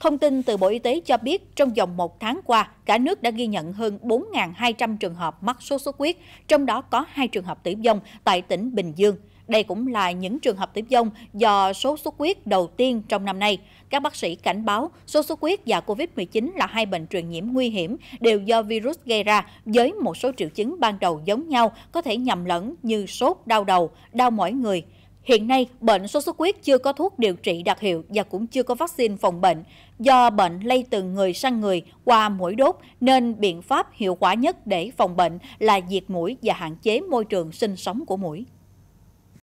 Thông tin từ Bộ Y tế cho biết trong vòng một tháng qua, cả nước đã ghi nhận hơn 4.200 trường hợp mắc sốt xuất huyết, trong đó có hai trường hợp tử vong tại tỉnh Bình Dương. Đây cũng là những trường hợp tử vong do sốt xuất huyết đầu tiên trong năm nay. Các bác sĩ cảnh báo sốt xuất huyết và COVID-19 là hai bệnh truyền nhiễm nguy hiểm đều do virus gây ra với một số triệu chứng ban đầu giống nhau có thể nhầm lẫn như sốt, đau đầu, đau mỏi người. Hiện nay, bệnh sốt xuất huyết chưa có thuốc điều trị đặc hiệu và cũng chưa có vaccine phòng bệnh. Do bệnh lây từ người sang người qua mũi đốt, nên biện pháp hiệu quả nhất để phòng bệnh là diệt mũi và hạn chế môi trường sinh sống của mũi.